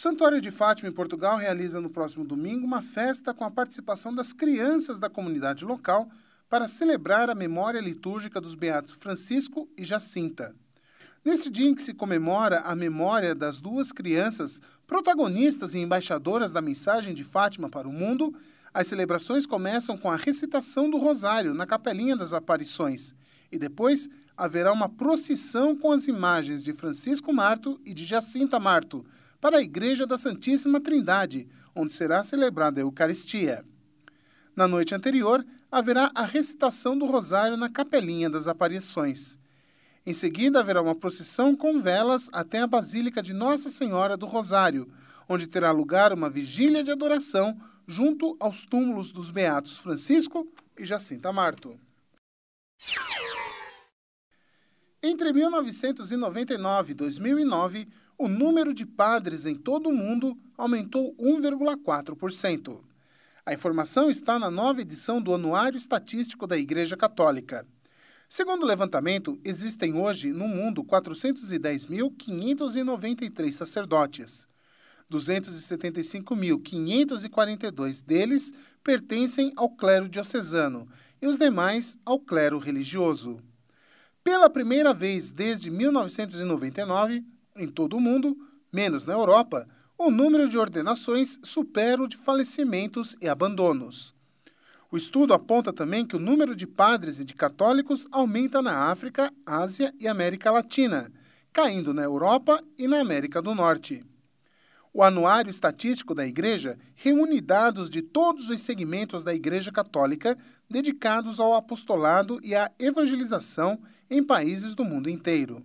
O Santuário de Fátima, em Portugal, realiza no próximo domingo uma festa com a participação das crianças da comunidade local para celebrar a memória litúrgica dos beatos Francisco e Jacinta. Neste dia em que se comemora a memória das duas crianças, protagonistas e embaixadoras da mensagem de Fátima para o mundo, as celebrações começam com a recitação do Rosário na Capelinha das Aparições e depois haverá uma procissão com as imagens de Francisco Marto e de Jacinta Marto, para a Igreja da Santíssima Trindade, onde será celebrada a Eucaristia. Na noite anterior, haverá a recitação do Rosário na Capelinha das Aparições. Em seguida, haverá uma procissão com velas até a Basílica de Nossa Senhora do Rosário, onde terá lugar uma vigília de adoração junto aos túmulos dos beatos Francisco e Jacinta Marto. Entre 1999 e 2009, o número de padres em todo o mundo aumentou 1,4%. A informação está na nova edição do Anuário Estatístico da Igreja Católica. Segundo o levantamento, existem hoje no mundo 410.593 sacerdotes. 275.542 deles pertencem ao clero diocesano e os demais ao clero religioso. Pela primeira vez desde 1999, em todo o mundo, menos na Europa, o número de ordenações supera o de falecimentos e abandonos. O estudo aponta também que o número de padres e de católicos aumenta na África, Ásia e América Latina, caindo na Europa e na América do Norte. O Anuário Estatístico da Igreja reúne dados de todos os segmentos da Igreja Católica dedicados ao apostolado e à evangelização em países do mundo inteiro.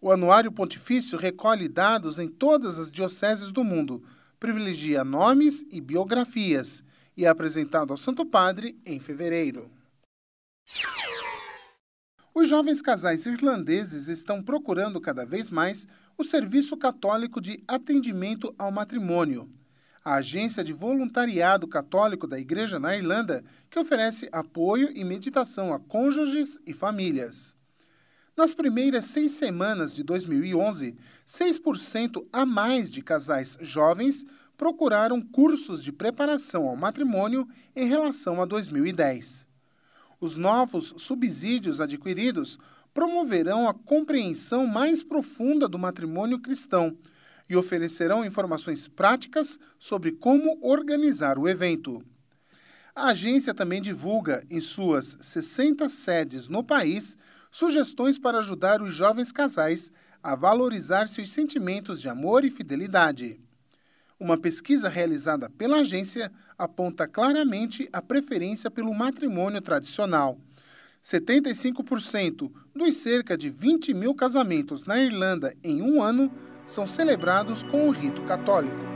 O Anuário Pontifício recolhe dados em todas as dioceses do mundo, privilegia nomes e biografias e é apresentado ao Santo Padre em fevereiro. Os jovens casais irlandeses estão procurando cada vez mais o serviço católico de atendimento ao matrimônio a agência de voluntariado católico da Igreja na Irlanda, que oferece apoio e meditação a cônjuges e famílias. Nas primeiras seis semanas de 2011, 6% a mais de casais jovens procuraram cursos de preparação ao matrimônio em relação a 2010. Os novos subsídios adquiridos promoverão a compreensão mais profunda do matrimônio cristão e oferecerão informações práticas sobre como organizar o evento. A agência também divulga, em suas 60 sedes no país, sugestões para ajudar os jovens casais a valorizar seus sentimentos de amor e fidelidade. Uma pesquisa realizada pela agência aponta claramente a preferência pelo matrimônio tradicional. 75% dos cerca de 20 mil casamentos na Irlanda em um ano são celebrados com o rito católico.